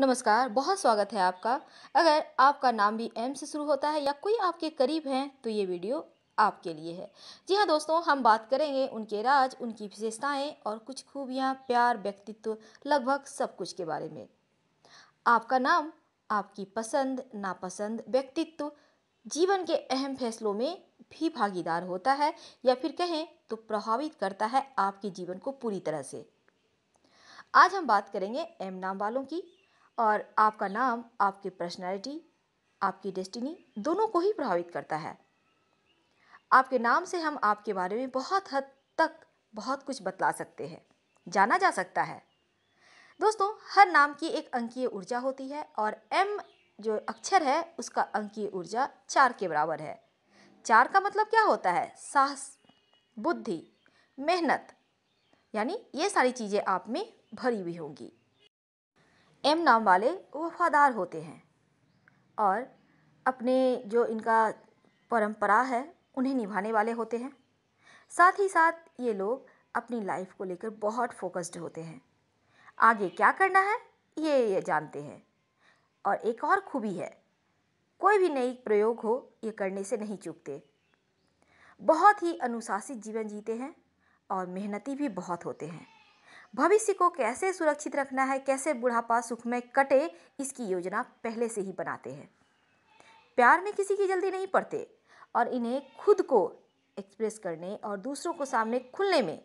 नमस्कार बहुत स्वागत है आपका अगर आपका नाम भी एम से शुरू होता है या कोई आपके करीब हैं तो ये वीडियो आपके लिए है जी हाँ दोस्तों हम बात करेंगे उनके राज उनकी विशेषताएं और कुछ खूबियाँ प्यार व्यक्तित्व लगभग सब कुछ के बारे में आपका नाम आपकी पसंद नापसंद व्यक्तित्व जीवन के अहम फैसलों में भी भागीदार होता है या फिर कहें तो प्रभावित करता है आपके जीवन को पूरी तरह से आज हम बात करेंगे एम नाम वालों की और आपका नाम आपकी पर्सनैलिटी आपकी डेस्टिनी दोनों को ही प्रभावित करता है आपके नाम से हम आपके बारे में बहुत हद तक बहुत कुछ बतला सकते हैं जाना जा सकता है दोस्तों हर नाम की एक अंकीय ऊर्जा होती है और एम जो अक्षर है उसका अंकीय ऊर्जा चार के बराबर है चार का मतलब क्या होता है साहस बुद्धि मेहनत यानी ये सारी चीज़ें आप में भरी हुई होंगी एम नाम वाले वफ़ादार होते हैं और अपने जो इनका परंपरा है उन्हें निभाने वाले होते हैं साथ ही साथ ये लोग अपनी लाइफ को लेकर बहुत फोकस्ड होते हैं आगे क्या करना है ये ये जानते हैं और एक और खूबी है कोई भी नई प्रयोग हो ये करने से नहीं चूकते बहुत ही अनुशासित जीवन जीते हैं और मेहनती भी बहुत होते हैं भविष्य को कैसे सुरक्षित रखना है कैसे बुढ़ापा सुख में कटे इसकी योजना पहले से ही बनाते हैं प्यार में किसी की जल्दी नहीं पड़ते और इन्हें खुद को एक्सप्रेस करने और दूसरों को सामने खुलने में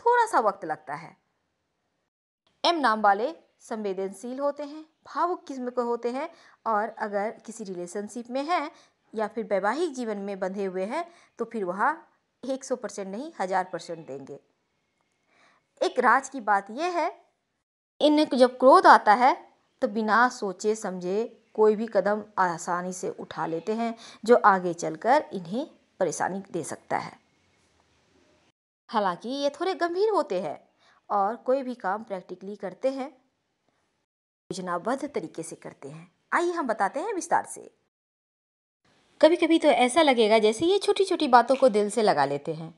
थोड़ा सा वक्त लगता है एम नाम वाले संवेदनशील होते हैं भावुक किस्म के होते हैं और अगर किसी रिलेशनशिप में हैं या फिर वैवाहिक जीवन में बंधे हुए हैं तो फिर वह एक सौ परसेंट नहीं हज़ार परसेंट देंगे एक राज की बात यह है इन्हें जब क्रोध आता है तो बिना सोचे समझे कोई भी कदम आसानी से उठा लेते हैं जो आगे चलकर इन्हें परेशानी दे सकता है हालांकि ये थोड़े गंभीर होते हैं और कोई भी काम प्रैक्टिकली करते हैं योजनाबद्ध तरीके से करते हैं आइए हम बताते हैं विस्तार से कभी कभी तो ऐसा लगेगा जैसे ये छोटी छोटी बातों को दिल से लगा लेते हैं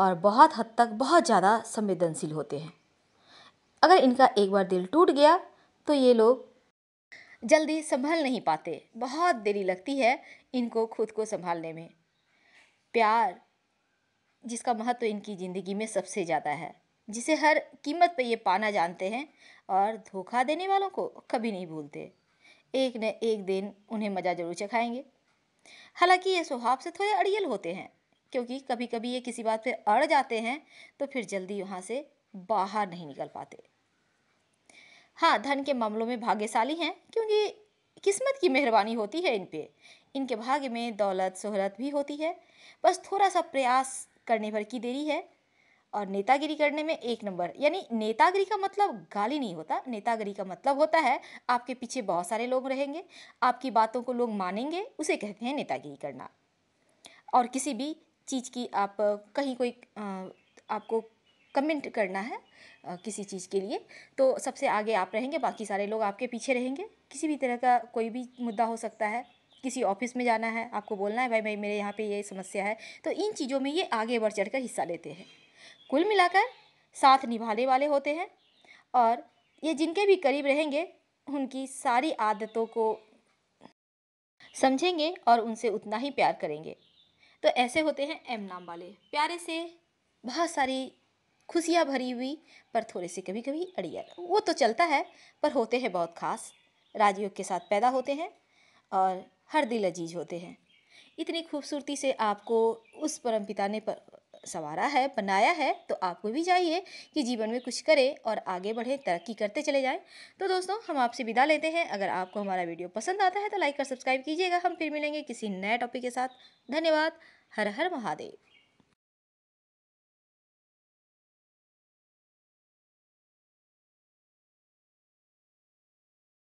और बहुत हद तक बहुत ज़्यादा संवेदनशील होते हैं अगर इनका एक बार दिल टूट गया तो ये लोग जल्दी संभल नहीं पाते बहुत देरी लगती है इनको खुद को संभालने में प्यार जिसका महत्व इनकी ज़िंदगी में सबसे ज़्यादा है जिसे हर कीमत पे ये पाना जानते हैं और धोखा देने वालों को कभी नहीं भूलते एक न एक दिन उन्हें मज़ा जरूर चखाएंगे हालांकि ये स्वभाव से थोड़े अड़ियल होते हैं क्योंकि कभी कभी ये किसी बात पे अड़ जाते हैं तो फिर जल्दी यहाँ से बाहर नहीं निकल पाते हाँ धन के मामलों में भाग्यशाली हैं क्योंकि किस्मत की मेहरबानी होती है इन पे इनके भाग्य में दौलत शोहरत भी होती है बस थोड़ा सा प्रयास करने भर की देरी है और नेतागिरी करने में एक नंबर यानी नेतागिरी का मतलब गाली नहीं होता नेतागिरी का मतलब होता है आपके पीछे बहुत सारे लोग रहेंगे आपकी बातों को लोग मानेंगे उसे कहते हैं नेतागिरी करना और किसी भी चीज़ की आप कहीं कोई आपको कमेंट करना है किसी चीज़ के लिए तो सबसे आगे आप रहेंगे बाकी सारे लोग आपके पीछे रहेंगे किसी भी तरह का कोई भी मुद्दा हो सकता है किसी ऑफिस में जाना है आपको बोलना है भाई भाई मेरे यहाँ पे ये समस्या है तो इन चीज़ों में ये आगे बढ़ चढ़ कर हिस्सा लेते हैं कुल मिलाकर साथ निभाने वाले होते हैं और ये जिनके भी करीब रहेंगे उनकी सारी आदतों को समझेंगे और उनसे उतना ही प्यार करेंगे तो ऐसे होते हैं एम नाम वाले प्यारे से बहुत सारी खुशियाँ भरी हुई पर थोड़े से कभी कभी अड़ियल वो तो चलता है पर होते हैं बहुत खास राजयोग के साथ पैदा होते हैं और हर दिल अजीज होते हैं इतनी खूबसूरती से आपको उस परमपिता ने पर संवारा है बनाया है तो आपको भी चाहिए कि जीवन में कुछ करें और आगे बढ़ें तरक्की करते चले जाएं तो दोस्तों हम आपसे विदा लेते हैं अगर आपको हमारा वीडियो पसंद आता है तो लाइक और सब्सक्राइब कीजिएगा हम फिर मिलेंगे किसी नए टॉपिक के साथ धन्यवाद हर हर महादेव